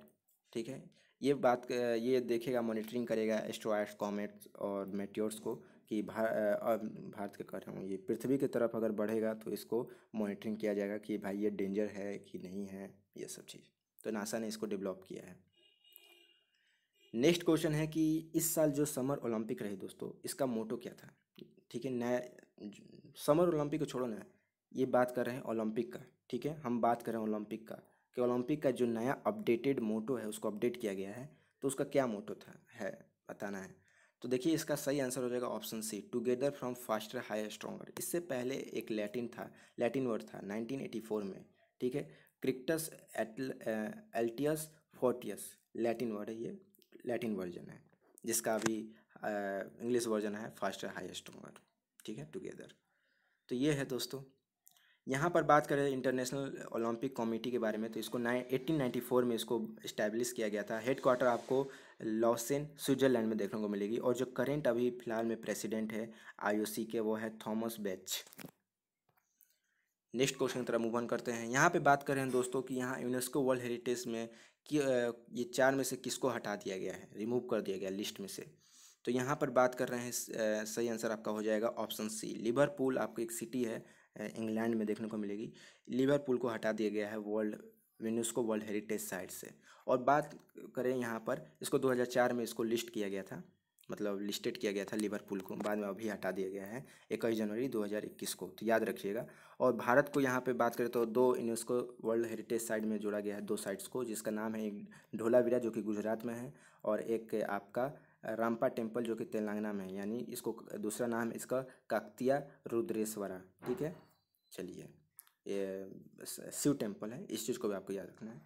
ठीक है ये बात ये देखेगा मॉनिटरिंग करेगा एस्ट्रॉयड्स कॉमेट्स और मेट्योर्स को कि भार, भारत के कह रहा हूँ ये पृथ्वी की तरफ अगर बढ़ेगा तो इसको मॉनिटरिंग किया जाएगा कि भाई ये डेंजर है कि नहीं है ये सब चीज़ तो नासा ने इसको डेवलप किया है नेक्स्ट क्वेश्चन है कि इस साल जो समर ओलंपिक रहे दोस्तों इसका मोटो क्या था ठीक है नया समर ओलंपिक को छोड़ो ना ये बात कर रहे हैं ओलंपिक का ठीक है हम बात कर रहे हैं ओलंपिक का कि ओलंपिक का जो नया अपडेटेड मोटो है उसको अपडेट किया गया है तो उसका क्या मोटो था है बताना है तो देखिए इसका सही आंसर हो जाएगा option C together from faster higher stronger इससे पहले एक लैटिन था लैटिन वर्ड था 1984 में ठीक है क्रिक्टस एल्टियस फोर्टियस लैटिन वर्ड है ये लैटिन वर्जन है जिसका अभी इंग्लिश वर्जन है फास्टर हायर स्ट्रॉन्गर ठीक है टुगेदर तो ये है दोस्तों यहाँ पर बात करें इंटरनेशनल ओलंपिक कमेटी के बारे में तो इसको नाइन एटीन नाइन्टी फोर में इसको इस्टेब्लिश किया गया था हेड क्वार्टर आपको लॉसेन स्विट्जरलैंड में देखने को मिलेगी और जो करेंट अभी फिलहाल में प्रेसिडेंट है आईओसी के वो है थॉमस बेच नेक्स्ट क्वेश्चन तरह मूव ऑन करते हैं यहाँ पे बात करें दोस्तों कि यहाँ यूनेस्को वर्ल्ड हेरिटेज में कि ये चार में से किसको हटा दिया गया है रिमूव कर दिया गया लिस्ट में से तो यहाँ पर बात कर रहे हैं सही आंसर आपका हो जाएगा ऑप्शन सी लिवरपूल आपकी एक सिटी है इंग्लैंड में देखने को मिलेगी लिवरपूल को हटा दिया गया है world UNESCO world heritage site से और बात करें यहाँ पर इसको 2004 में इसको लिस्ट किया गया था मतलब लिस्टेड किया गया था लिवरपूल को बाद में अभी हटा दिया गया है इक्कीस जनवरी 2021 को तो याद रखिएगा और भारत को यहाँ पे बात करें तो दो यूनेस्को वर्ल्ड हेरिटेज साइट में जोड़ा गया है दो साइट्स को जिसका नाम है एक ढोलावीरा जो कि गुजरात में है और एक आपका रामपा टेम्पल जो कि तेलंगाना में है यानी इसको दूसरा नाम इसका काकतिया रुद्रेश्वरा ठीक है चलिए ये शिव टेम्पल है इस चीज़ को भी आपको याद रखना है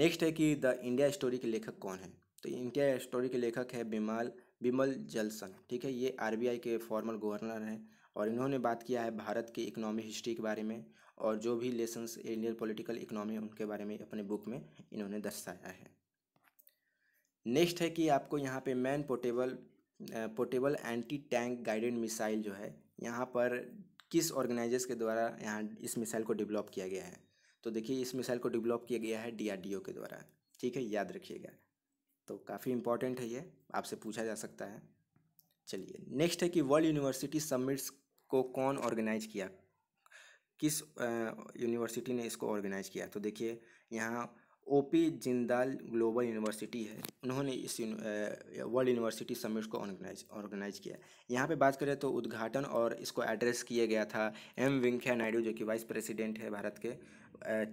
नेक्स्ट है कि द इंडिया स्टोरी के लेखक कौन है तो इंडिया स्टोरी के लेखक है बिमाल बिमल जलसन ठीक है ये आरबीआई के फॉर्मर गवर्नर हैं और इन्होंने बात किया है भारत की इकोनॉमी हिस्ट्री के बारे में और जो भी लेसन्स इंडियन पॉलिटिकल इकोनॉमी उनके बारे में अपने बुक में इन्होंने दर्शाया है नेक्स्ट है कि आपको यहाँ पे man portable portable anti tank guided missile जो है यहाँ पर किस ऑर्गेनाइजर्स के द्वारा यहाँ इस मिसाइल को डेवलप किया गया है तो देखिए इस मिसाइल को डेवलप किया गया है डीआरडीओ के द्वारा ठीक है याद रखिएगा तो काफ़ी इंपॉर्टेंट है ये आपसे पूछा जा सकता है चलिए नेक्स्ट है कि वर्ल्ड यूनिवर्सिटी सबमिट्स को कौन ऑर्गेनाइज किया किस यूनिवर्सिटी ने इसको ऑर्गेनाइज किया तो देखिए यहाँ O P Jindal global university है उन्होंने इस वर्ल्ड यूनिवर्सिटी समिट को ऑर्गेनाइज ऑर्गेनाइज किया यहाँ पे बात करें तो उद्घाटन और इसको एड्रेस किया गया था एम वेंकैया नायडू जो कि वाइस प्रेसिडेंट है भारत के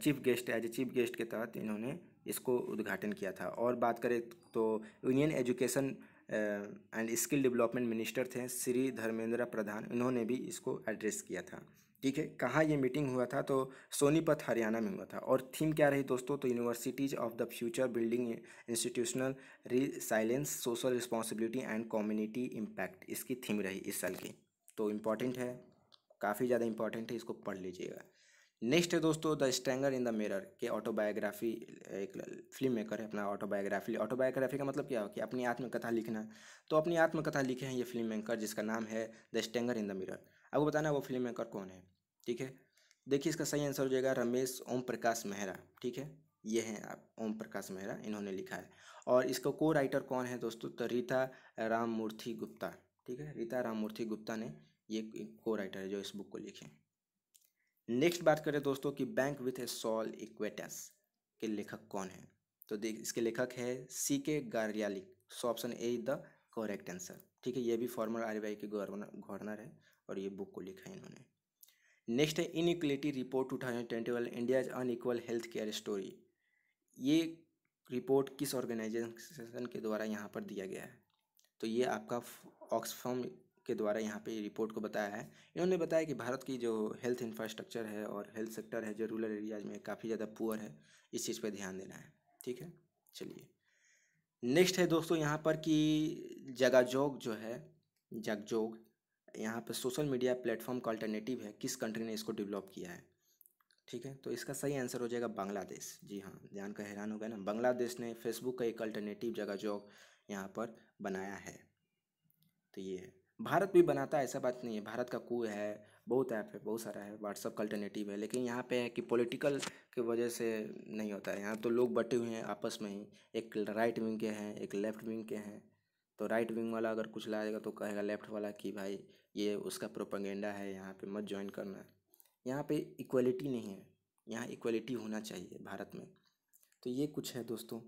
chief guest as a chief guest के तहत इन्होंने इसको उद्घाटन किया था और बात करें तो union education and skill development minister थे श्री धर्मेंद्र प्रधान इन्होंने भी इसको एड्रेस किया था ठीक है कहाँ ये मीटिंग हुआ था तो सोनीपत हरियाणा में हुआ था और थीम क्या रही दोस्तों तो universities of the future building institutional resilience social responsibility and community impact इसकी थीम रही इस साल की तो इम्पॉर्टेंट है काफ़ी ज़्यादा इम्पॉर्टेंट है इसको पढ़ लीजिएगा नेक्स्ट है दोस्तों the stranger in the mirror के ऑटोबायोग्राफी एक फिल्म मेकर है अपना ऑटोबायोग्राफी ऑटोबायोग्राफी का मतलब क्या हो कि अपनी आत्मकथा लिखना तो अपनी आत्मकथा लिखे हैं ये फिल्म मेकर जिसका नाम है the stranger in the mirror आपको बताना है वो फिल्म मेकर कौन है ठीक है देखिए इसका सही आंसर हो जाएगा रमेश ओम प्रकाश मेहरा ठीक है ये हैं आप ओम प्रकाश मेहरा इन्होंने लिखा है और इसका को राइटर कौन है दोस्तों तो रीता राममूर्ति गुप्ता ठीक है रीता राममूर्ति गुप्ता ने ये को राइटर है जो इस बुक को लिखे नेक्स्ट बात करें दोस्तों कि bank with a soul Equitas के लेखक कौन है तो देख इसके लेखक है C K Gariyali so option A is the correct answer ठीक है ये भी फॉर्मर आर के गवर्नर गवर्नर है और ये बुक को लिखा है इन्होंने नेक्स्ट है inequality report two thousand twenty one India's unequal health care story ये रिपोर्ट किस ऑर्गेनाइजेशन के द्वारा यहाँ पर दिया गया है तो ये आपका ऑक्सफॉर्म के द्वारा यहाँ पे रिपोर्ट को बताया है इन्होंने बताया कि भारत की जो हेल्थ इंफ्रास्ट्रक्चर है और हेल्थ सेक्टर है जो रूरल एरियाज में काफ़ी ज़्यादा पुअर है इस चीज़ पर ध्यान देना है ठीक है चलिए नेक्स्ट है दोस्तों यहाँ पर कि जगाजोग जो है जगजोग यहाँ पर सोशल मीडिया प्लेटफॉर्म का अल्टरनेटिव है किस कंट्री ने इसको डेवलप किया है ठीक है तो इसका सही आंसर हो जाएगा बांग्लादेश जी हाँ ध्यान का हैरान हो गया ना बांग्लादेश ने फेसबुक का एक अल्टरनेटिव जगह जो यहाँ पर बनाया है तो ये है भारत भी बनाता है ऐसा बात नहीं है भारत का कुए है बहुत ऐप है बहुत सारा है व्हाट्सअप का अल्टरनेटिव है लेकिन यहाँ पे है कि पॉलिटिकल की वजह से नहीं होता है यहाँ तो लोग बटे हुए हैं आपस में ही एक राइट विंग के हैं एक लेफ्ट विंग के हैं तो राइट विंग वाला अगर कुछ लाएगा तो कहेगा लेफ्ट वाला कि भाई ये उसका प्रोपागेंडा है यहाँ पे मत ज्वाइन करना यहाँ पे इक्वलिटी नहीं है यहाँ इक्वलिटी होना चाहिए भारत में तो ये कुछ है दोस्तों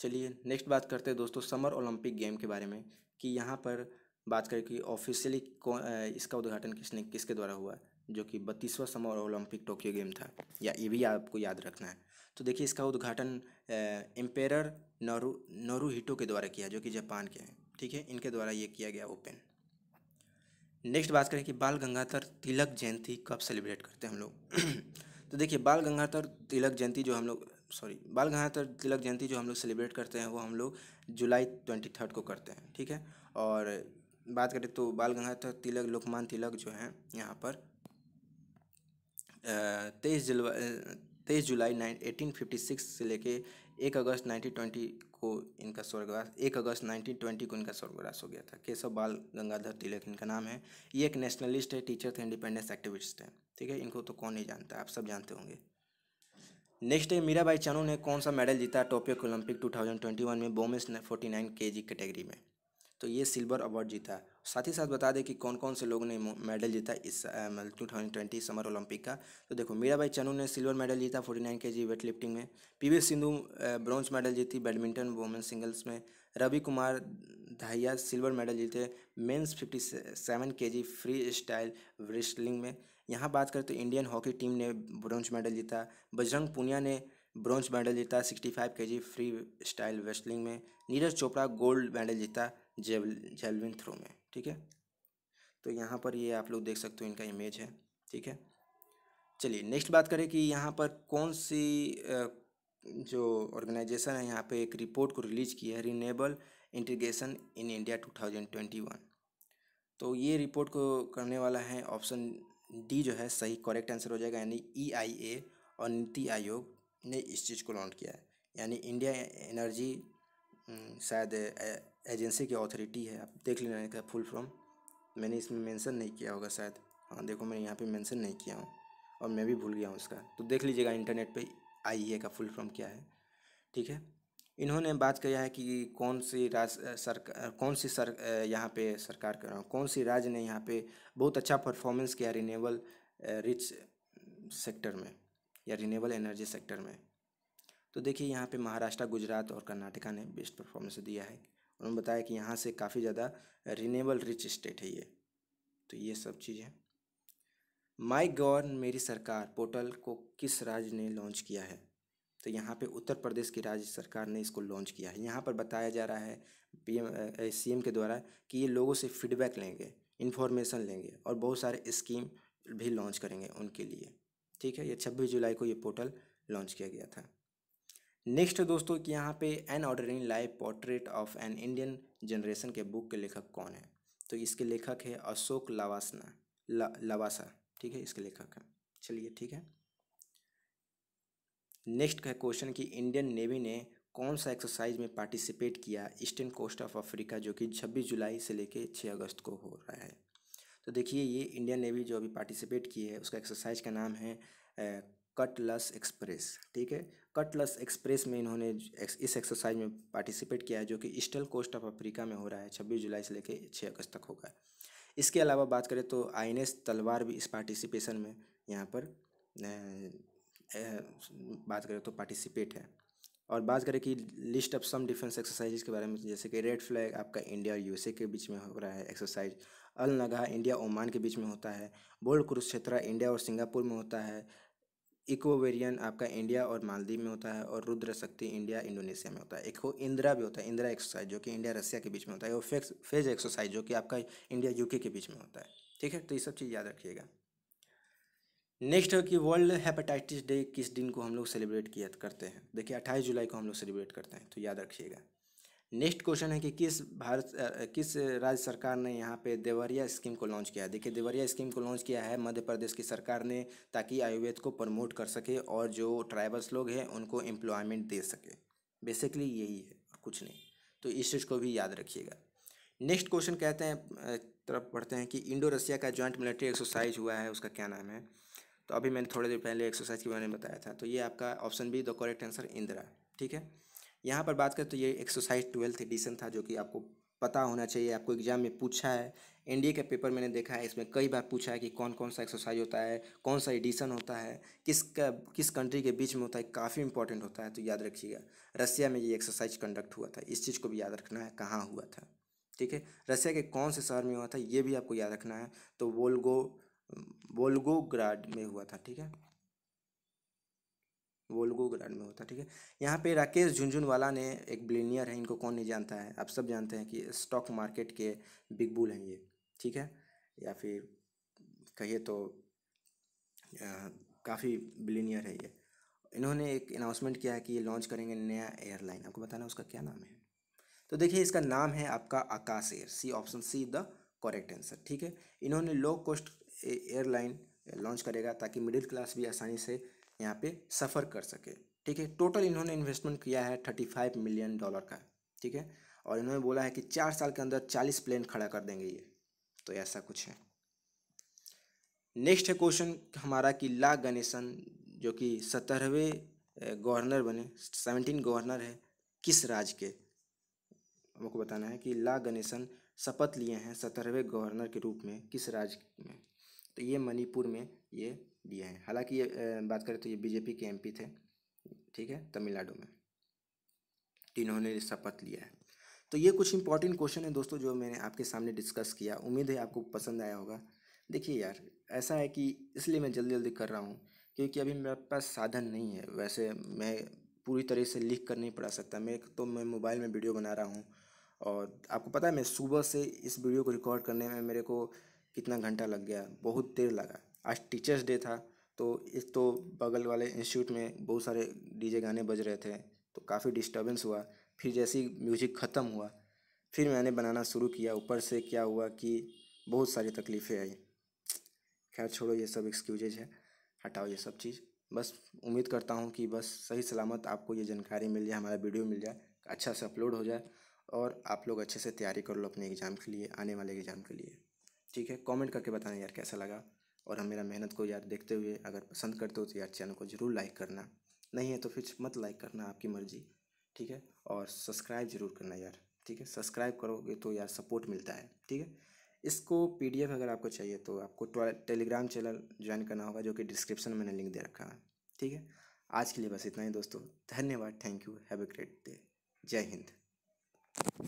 चलिए नेक्स्ट बात करते हैं दोस्तों समर ओलंपिक गेम के बारे में कि यहाँ पर बात करें कि ऑफिशियली कौन इसका उद्घाटन किसने किसके द्वारा हुआ जो कि बत्तीसवां समर ओलंपिक टोक्यो गेम था या ये भी आपको याद रखना है तो देखिए इसका उद्घाटन एम्पेयर नरू नरू हिटो के द्वारा किया जो कि जापान के हैं ठीक है इनके द्वारा ये किया गया ओपन नेक्स्ट बात करें कि बाल गंगाधर तिलक जयंती कब सेलिब्रेट करते हैं हम लोग तो देखिए बाल गंगाधर तिलक जयंती जो हम लोग सॉरी बाल गंगाधर तिलक जयंती जो हम लोग सेलिब्रेट करते हैं वो हम लोग जुलाई ट्वेंटी थर्ड को करते हैं ठीक है और बात करें तो बाल गंगाधर तिलक लोकमान तिलक जो हैं यहाँ पर तेईस जुलाई तेईस जुलाई नाइन एटीन फिफ्टी सिक्स से लेके एक अगस्त 1920 को इनका स्वर्गवास एक अगस्त 1920 को इनका स्वर्गवास हो गया था केशव बाल गंगाधर तिलक इनका नाम है ये एक नेशनलिस्ट है टीचर थे इंडिपेंडेंस एक्टिविस्ट हैं ठीक है इनको तो कौन नहीं जानता आप सब जानते होंगे नेक्स्ट है मीराबाई चानू ने कौन सा मेडल जीता टोक्यो ओलंपिक वन में बोमेस फोर्टी नाइन के जी कैटेगरी में तो ये सिल्वर अवार्ड जीता साथ ही साथ बता दें कि कौन कौन से लोगों ने मेडल जीता इस two thousand twenty summer Olympic का तो देखो मीरा भाई चनू ने सिल्वर मेडल जीता forty nine K G weightlifting में पीवी सिंधु ब्रॉन्ज मेडल जीती बैडमिंटन वुमेन सिंगल्स में रवि कुमार धाइया सिल्वर मेडल जीते men's fifty seven K G free style wrestling में यहाँ बात करें तो इंडियन हॉकी टीम ने ब्रॉन्ज मेडल जीता बजरंग पुनिया ने ब्रॉन्ज मेडल जीता sixty five K G free style wrestling में नीरज चोपड़ा गोल्ड मेडल जीता जेवल जेलविन थ्रो में ठीक है तो यहाँ पर ये आप लोग देख सकते हो इनका इमेज है ठीक है चलिए नेक्स्ट बात करें कि यहाँ पर कौन सी जो ऑर्गेनाइजेशन है यहाँ पे एक रिपोर्ट को रिलीज की है रिनेबल इंटीग्रेशन इन इंडिया 2021 तो ये रिपोर्ट को करने वाला है ऑप्शन डी जो है सही करेक्ट आंसर हो जाएगा यानी ई आई ए और नीति आयोग ने इस चीज़ को लॉन्च किया है यानी इंडिया एनर्जी हम्म, शायद एजेंसी की अथॉरिटी है आप देख लेना इनका फुल फॉर्म मैंने इसमें मेंशन नहीं किया होगा शायद हाँ देखो मैंने यहाँ पे मेंशन नहीं किया हूँ और मैं भी भूल गया हूँ इसका तो देख लीजिएगा इंटरनेट पे आई e का फुल फॉर्म क्या है ठीक है इन्होंने बात किया है कि कौन सी राज सरकार कौन सी सर यहाँ पे सरकार कर रहा हूँ कौन सी राज्य ने यहाँ पे बहुत अच्छा परफॉर्मेंस किया रिनेबल रिच सेक्टर में या रिनेबल एनर्जी सेक्टर में तो देखिए यहाँ पे महाराष्ट्र गुजरात और कर्नाटका ने बेस्ट परफॉर्मेंस दिया है उन्होंने बताया कि यहाँ से काफ़ी ज़्यादा रिनेबल रिच स्टेट है ये तो ये सब चीज़ है माई गवर्न मेरी सरकार पोर्टल को किस राज्य ने लॉन्च किया है तो यहाँ पे उत्तर प्रदेश की राज्य सरकार ने इसको लॉन्च किया है यहाँ पर बताया जा रहा है पीएम सीएम के द्वारा कि ये लोगों से फीडबैक लेंगे इन्फॉर्मेशन लेंगे और बहुत सारे स्कीम भी लॉन्च करेंगे उनके लिए ठीक है ये छब्बीस जुलाई को ये पोर्टल लॉन्च किया गया था नेक्स्ट दोस्तों कि यहाँ पे an ordinary life portrait of an Indian generation के बुक के लेखक कौन है तो इसके लेखक है अशोक लवासना लवासा ठीक है इसके लेखक है चलिए ठीक है नेक्स्ट का क्वेश्चन कि इंडियन नेवी ने कौन सा एक्सरसाइज में पार्टिसिपेट किया ईस्टर्न कोस्ट ऑफ अफ्रीका जो कि छब्बीस जुलाई से लेकर छः अगस्त को हो रहा है तो देखिए ये इंडियन नेवी जो अभी पार्टिसिपेट की है उसका एक्सरसाइज का नाम है कटलस एक्सप्रेस ठीक है कटलस एक्सप्रेस में इन्होंने इस एक्सरसाइज में पार्टिसिपेट किया है जो कि ईस्टर्न कोस्ट ऑफ अफ्रीका में हो रहा है छब्बीस जुलाई से लेकर छः अगस्त तक होगा इसके अलावा बात करें तो आई तलवार भी इस पार्टिसिपेशन में यहाँ पर बात करें तो पार्टिसिपेट है और बात करें कि list of some defence exercises के बारे में जैसे कि रेड फ्लैग आपका इंडिया और यूएसए के बीच में हो रहा है exercise Al Najah India Oman के बीच में होता है बोल्ड कुरुक्षेत्रा इंडिया और सिंगापुर में होता है इको वेरियन आपका इंडिया और मालदीव में होता है और रुद्र शक्ति इंडिया इंडोनेशिया में होता है इको इंदिरा भी होता है इंदिरा एक्सरसाइज जो कि इंडिया रशिया के बीच में होता है और फेक्स फेज एक्सरसाइज जो कि आपका इंडिया यूके के बीच में होता है ठीक है तो ये सब चीज़ याद रखिएगा नेक्स्ट है कि वर्ल्ड हेपेटाइटिस डे किस दिन को हम लोग सेलिब्रेट किया करते हैं देखिए अट्ठाईस जुलाई को हम लोग सेलिब्रेट करते हैं तो याद रखिएगा नेक्स्ट क्वेश्चन है कि किस भारत किस राज्य सरकार ने यहाँ पे देवरिया स्कीम को लॉन्च किया है देखिए देवरिया स्कीम को लॉन्च किया है मध्य प्रदेश की सरकार ने ताकि आयुर्वेद को प्रमोट कर सके और जो ट्राइबल्स लोग हैं उनको एम्प्लॉयमेंट दे सके बेसिकली यही है कुछ नहीं तो इस चीज़ को भी याद रखिएगा नेक्स्ट क्वेश्चन कहते हैं तरफ पढ़ते हैं कि इंडो रसिया का जॉइंट मिलिट्री एक्सरसाइज हुआ है उसका क्या नाम है तो अभी मैंने थोड़ी देर पहले एक्सरसाइज के बारे में बताया था तो ये आपका option B the correct answer Indira ठीक है यहाँ पर बात करें तो ये एक्सरसाइज ट्वेल्थ एडिशन था जो कि आपको पता होना चाहिए आपको एग्जाम में पूछा है एनडीए का पेपर मैंने देखा है इसमें कई बार पूछा है कि कौन कौन सा एक्सरसाइज होता है कौन सा एडिशन होता है किस का, किस कंट्री के बीच में होता है काफ़ी इंपॉर्टेंट होता है तो याद रखिएगा रसिया में ये एक्सरसाइज कंडक्ट हुआ था इस चीज़ को भी याद रखना है कहाँ हुआ था ठीक है रसिया के कौन से शहर में हुआ था ये भी आपको याद रखना है तो वोल्गो वोल्गोग्राड में हुआ था ठीक है वोल्गो ग्राड में होता है ठीक है यहाँ पे राकेश झुंझुनवाला ने एक बिलीनियर है इनको कौन नहीं जानता है आप सब जानते हैं कि स्टॉक मार्केट के बिग बुल हैं ये ठीक है या फिर कहिए तो काफ़ी बिलीनियर है ये इन्होंने एक अनाउंसमेंट किया है कि ये लॉन्च करेंगे नया एयरलाइन आपको बताना उसका क्या नाम है तो देखिए इसका नाम है आपका Akasa Air C option C the correct answer ठीक है इन्होंने लो कॉस्ट एयरलाइन लॉन्च करेगा ताकि मिडिल क्लास भी आसानी से यहाँ पे सफ़र कर सके ठीक है टोटल इन्होंने इन्वेस्टमेंट किया है थर्टी फाइव मिलियन डॉलर का ठीक है और इन्होंने बोला है कि चार साल के अंदर चालीस प्लेन खड़ा कर देंगे ये तो ऐसा कुछ है नेक्स्ट है क्वेश्चन हमारा कि ला गणेशन जो कि सत्रहवें गवर्नर बने सेवनटीन गवर्नर है किस राज्य के हमको बताना है कि ला गणेशन शपथ लिए हैं सत्रहवें गवर्नर के रूप में किस राज्य में तो ये मणिपुर में ये दिया है हालांकि ये बात करें तो ये बीजेपी के एमपी थे ठीक है तमिलनाडु में इन्होंने शपथ लिया है तो ये कुछ इंपॉर्टेंट क्वेश्चन है दोस्तों जो मैंने आपके सामने डिस्कस किया उम्मीद है आपको पसंद आया होगा देखिए यार ऐसा है कि इसलिए मैं जल्दी जल्दी कर रहा हूँ क्योंकि अभी मेरे पास साधन नहीं है वैसे मैं पूरी तरह से लिख कर नहीं पढ़ा सकता मैं तो मैं मोबाइल में वीडियो बना रहा हूँ और आपको पता है मैं सुबह से इस वीडियो को रिकॉर्ड करने में मेरे को कितना घंटा लग गया बहुत देर लगा आज टीचर्स डे था तो इस तो बगल वाले इंस्टीट्यूट में बहुत सारे डीजे गाने बज रहे थे तो काफ़ी डिस्टर्बेंस हुआ फिर जैसे ही म्यूजिक ख़त्म हुआ फिर मैंने बनाना शुरू किया ऊपर से क्या हुआ कि बहुत सारी तकलीफ़ें आई खैर छोड़ो ये सब एक्सक्यूजेज है हटाओ ये सब चीज़ बस उम्मीद करता हूँ कि बस सही सलामत आपको ये जानकारी मिल जाए हमारा वीडियो मिल जाए अच्छा से अपलोड हो जाए और आप लोग अच्छे से तैयारी कर लो अपने एग्ज़ाम के लिए आने वाले एग्ज़ाम के लिए ठीक है कमेंट करके बताना यार कैसा लगा और हम मेरा मेहनत को यार देखते हुए अगर पसंद करते हो तो यार चैनल को ज़रूर लाइक करना नहीं है तो फिर मत लाइक करना आपकी मर्ज़ी ठीक है और सब्सक्राइब ज़रूर करना यार ठीक है सब्सक्राइब करोगे तो यार सपोर्ट मिलता है ठीक है इसको पीडीएफ अगर आपको चाहिए तो आपको टेलीग्राम चैनल ज्वाइन करना होगा जो कि डिस्क्रिप्शन में मैंने लिंक दे रखा है ठीक है आज के लिए बस इतना ही दोस्तों धन्यवाद thank you have a great day जय हिंद